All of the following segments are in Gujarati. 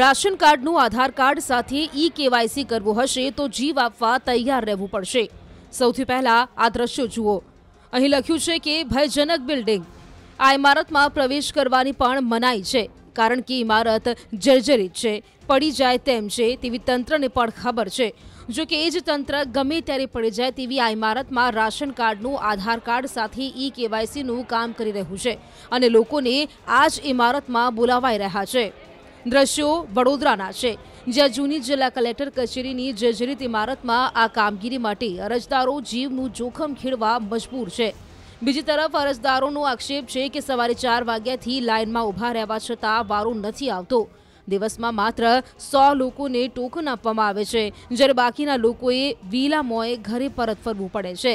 રાશન કાર્ડનું આધાર કાર્ડ સાથે ઈ કેવાયસી કરવું હશે તો જીવ આપવા તૈયાર રહેવું પડશે સૌથી પહેલા આ દ્રશ્યો જુઓ અહીં લખ્યું છે કે ભયજનક બિલ્ડિંગ આ ઇમારતમાં પ્રવેશ કરવાની પણ મનાઈ છે કારણ કે ઇમારત જર્જરિત છે પડી જાય તેમ છે તેવી તંત્રને પણ ખબર છે જો કે એ જ તંત્ર ગમે ત્યારે પડી જાય તેવી આ ઇમારતમાં રાશન કાર્ડનું આધાર કાર્ડ સાથે ઈ કેવાયસીનું કામ કરી રહ્યું છે અને લોકોને આ જ ઇમારતમાં બોલાવાઈ રહ્યા છે દ્રશ્યો વડોદરાના છે જ્યાં જૂની જિલ્લા કલેક્ટર કચેરીની જર્જરિત ઇમારતમાં આ કામગીરી માટે અરજદારો જીવનું જોખમ ખેડવા મજબૂર છે બીજી તરફ અરજદારોનો આક્ષેપ છે કે સવારે ચાર વાગ્યાથી લાઇનમાં ઊભા રહેવા છતાં વારો નથી આવતો દિવસમાં માત્ર સો લોકોને ટોકન આપવામાં આવે છે જ્યારે બાકીના લોકોએ વીલા મોએ ઘરે પરત ફરવું પડે છે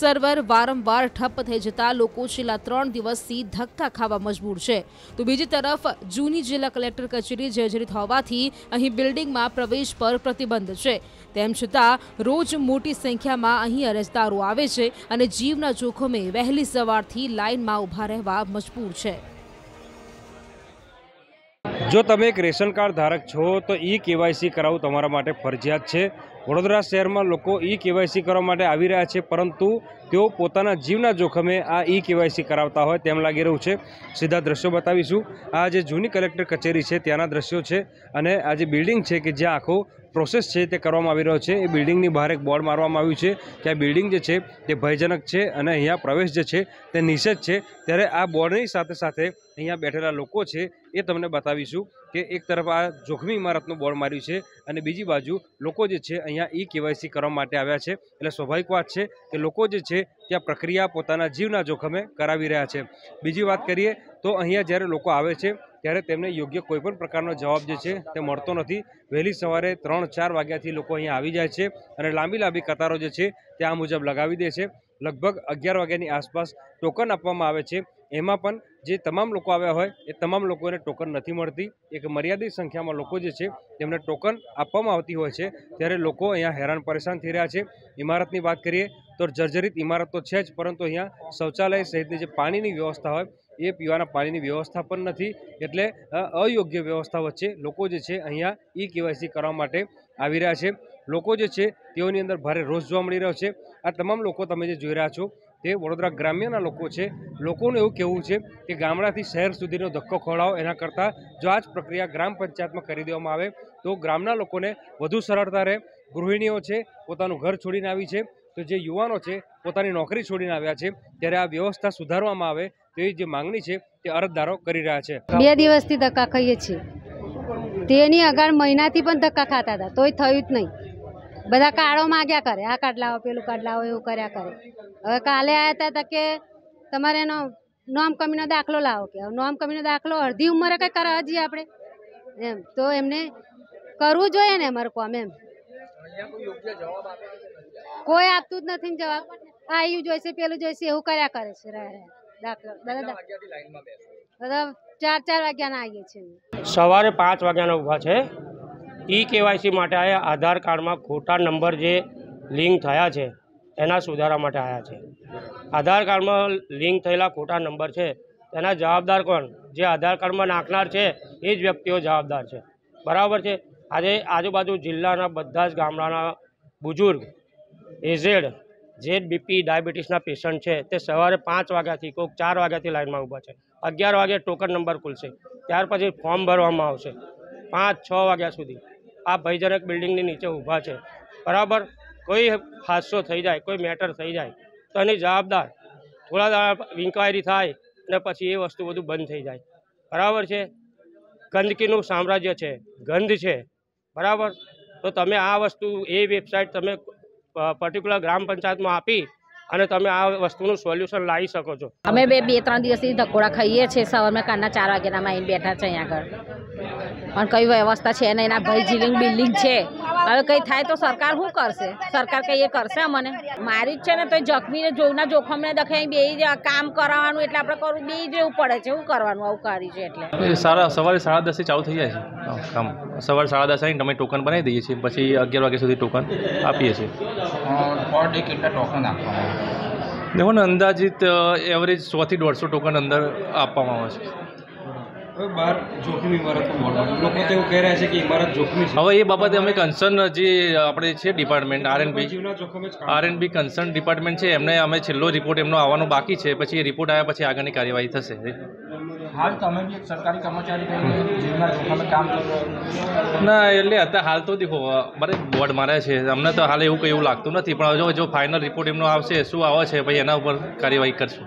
સર્વર વારંવાર ઠપ થઈ જતા લોકો છેલ્લા ત્રણ દિવસથી ધક્કા ખાવા મજબૂર છે તો બીજી તરફ જૂની જિલ્લા કલેક્ટર કચેરી જર્જરિત હોવાથી અહીં બિલ્ડિંગમાં પ્રવેશ પર પ્રતિબંધ છે તેમ છતાં રોજ મોટી સંખ્યામાં અહીં અરજદારો આવે છે અને જીવના જોખમે વહેલી સવારથી લાઇનમાં ઊભા રહેવા મજબૂર છે જો તમે એક રેશન કાર્ડ ધારક છો તો ઈ કેવાયસી કરાવવું તમારા માટે ફરજિયાત છે વડોદરા શહેરમાં લોકો ઈ કેવાયસી કરવા માટે આવી રહ્યા છે પરંતુ તેઓ પોતાના જીવના જોખમે આ ઈ કેવાયસી કરાવતા હોય તેમ લાગી રહ્યું છે સીધા દ્રશ્યો બતાવીશું આ જે જૂની કલેક્ટર કચેરી છે ત્યાંના દ્રશ્યો છે અને આ જે બિલ્ડિંગ છે કે જ્યાં આખો પ્રોસેસ છે તે કરવામાં આવી રહ્યો છે એ બિલ્ડિંગની બહાર એક બોર્ડ મારવામાં આવ્યું છે કે આ બિલ્ડિંગ જે છે તે ભયજનક છે અને અહીંયા પ્રવેશ જે છે તે નિષેધ છે ત્યારે આ બોર્ડની સાથે સાથે અહીંયા બેઠેલા લોકો છે એ તમને બતાવીશું કે એક તરફ આ જોખમી ઇમારતનું બોર્ડ માર્યું છે અને બીજી બાજુ લોકો જે છે અહીંયા ઈ કેવાયસી કરવા માટે આવ્યા છે એટલે સ્વાભાવિક વાત છે કે લોકો જે છે ત્યાં પ્રક્રિયા પોતાના જીવના જોખમે કરાવી રહ્યા છે બીજી વાત કરીએ તો અહીંયા જ્યારે લોકો આવે છે ત્યારે તેમને યોગ્ય કોઈપણ પ્રકારનો જવાબ જે છે તે મળતો નથી વહેલી સવારે ત્રણ ચાર વાગ્યાથી લોકો અહીંયા આવી જાય છે અને લાંબી લાંબી કતારો જે છે તે આ મુજબ લગાવી દે છે લગભગ અગિયાર વાગ્યાની આસપાસ ટોકન આપવામાં આવે છે એમાં પણ જે તમામ લોકો આવ્યા હોય એ તમામ લોકોને ટોકન નથી મળતી એક મર્યાદિત સંખ્યામાં લોકો જે છે તેમને ટોકન આપવામાં આવતી હોય છે ત્યારે લોકો અહીંયા હેરાન પરેશાન થઈ રહ્યા છે ઇમારતની વાત કરીએ તો જર્જરિત ઇમારત તો છે જ પરંતુ અહીંયા શૌચાલય સહિતની જે પાણીની વ્યવસ્થા હોય એ પીવાના પાણીની વ્યવસ્થા પણ નથી એટલે અયોગ્ય વ્યવસ્થા વચ્ચે લોકો જે છે અહીંયા ઈ કેવાયસી કરવા માટે આવી રહ્યા છે લોકો જે છે તેઓની અંદર ભારે રોષ જોવા મળી રહ્યો છે આ તમામ લોકો તમે જે જોઈ રહ્યા છો તે વડોદરા ગ્રામ્યના લોકો છે લોકોનું એવું કહેવું છે કે ગામડાથી શહેર સુધીનો ધક્કો ખવડાવો એના કરતાં જો આ જ પ્રક્રિયા ગ્રામ પંચાયતમાં કરી દેવામાં આવે તો ગ્રામના લોકોને વધુ સરળતા રહે ગૃહિણીઓ છે પોતાનું ઘર છોડીને આવી છે તો જે યુવાનો છે પોતાની નોકરી છોડીને આવ્યા છે ત્યારે આ વ્યવસ્થા સુધારવામાં આવે તેવી જે માંગણી છે તે અરજદારો કરી રહ્યા છે બે દિવસથી ધક્કા ખાઈએ છીએ તેની અગાળ મહિનાથી પણ ધક્કા ખાતા હતા તોય થયું જ નહીં બધા કાળો માગ્યા કરે આ કાર્ડ લાવો પેલું કાર્ડ લાવો એવું કર્યા કરે હવે કાલે આવ્યા હતા કે તમારે એનો નોમ કમીનો દાખલો લાવો કે નોમ કમીનો દાખલો અડધી ઉંમરે કંઈ કરાવવા જઈએ આપણે એમ તો એમને કરવું જોઈએ ને અમારું કામ એમ કોઈ આપતું જ નથી જવાબ આ એવું જોઈશે પેલું જોઈશે એવું કર્યા કરે છે દાખલો ચાર ચાર વાગ્યાના આવીએ છીએ સવારે પાંચ વાગ્યાના ઊભા છે ઈ કેવાયસી માટે આવ્યા આધાર કાર્ડમાં ખોટા નંબર જે લિંક થયા છે એના સુધારા માટે આવ્યા છે આધાર કાર્ડમાં લિંક થયેલા ખોટા નંબર છે એના જવાબદાર કોણ જે આધાર કાર્ડમાં નાખનાર છે એ જ વ્યક્તિઓ જવાબદાર છે બરાબર છે આજે આજુબાજુ જિલ્લાના બધા જ ગામડાના બુજુર્ગ એઝેડ જે બીપી ડાયાબિટીસના પેશન્ટ છે તે સવારે પાંચ વાગ્યાથી કોઈક ચાર વાગ્યાથી લાઇનમાં ઊભા છે અગિયાર વાગે ટોકન નંબર ખુલશે ત્યાર પછી ફોર્મ ભરવામાં આવશે પાંચ છ વાગ્યા સુધી આ ભયજનક બિલ્ડિંગની નીચે ઊભા છે બરાબર કોઈ હાદસો થઈ જાય કોઈ મેટર થઈ જાય તો એની જવાબદાર થોડા દાડા ઇન્ક્વાયરી થાય અને પછી એ વસ્તુ બધું બંધ થઈ જાય બરાબર છે ગંદકીનું સામ્રાજ્ય છે ગંધ છે બરાબર તો તમે આ વસ્તુ એ વેબસાઇટ તમે પર્ટિક્યુલર ગ્રામ પંચાયતમાં આપી અને તમે આ વસ્તુનું સોલ્યુશન લાવી શકો છો અમે બે બે ત્રણ દિવસથી ધકોડા ખાઈએ છીએ સવારમાં કાલના ચાર વાગ્યાના આવીને બેઠા છે અહીંયા આગળ પણ કઈ વ્યવસ્થા છે અને એના ભાઈ જીલિંગ બિલ્ડિંગ છે હવે કંઈ થાય તો સરકાર શું કરશે સરકાર કંઈ એ કરશે મને મારી જ છે ને તો જખમીને જોઈને જોખમને દખે બે કામ કરાવવાનું એટલે આપણે કરવું બે જેવું પડે છે શું કરવાનું આવું કરી છે એટલે સવારે સાડા દસે ચાલુ થઈ જાય છે કામ સવારે સાડા દસ આવીને તમે ટોકન બનાવી દઈએ છીએ પછી અગિયાર વાગ્યા સુધી ટોકન આપીએ છીએ કેટલા ટોકન આપવામાં આવે દેખો ને અંદાજિત એવરેજ સોથી દોઢસો ટોકન અંદર આપવામાં આવે છે હવે એ બાબતે અમે કન્સર્ન જે આપણે છે department RNB RNB concern department છે એમને અમે છેલ્લો રિપોર્ટ એમનો આવવાનો બાકી છે પછી એ રિપોર્ટ આવ્યા પછી આગળની કાર્યવાહી થશે ના એટલે અત્યારે હાલ તો દેખો બરે બોર્ડ મારે છે અમને તો હાલ એવું કંઈ એવું લાગતું નથી પણ જો જો ફાઇનલ રિપોર્ટ એમનો આવશે શું આવે છે ભાઈ એના ઉપર કાર્યવાહી કરશું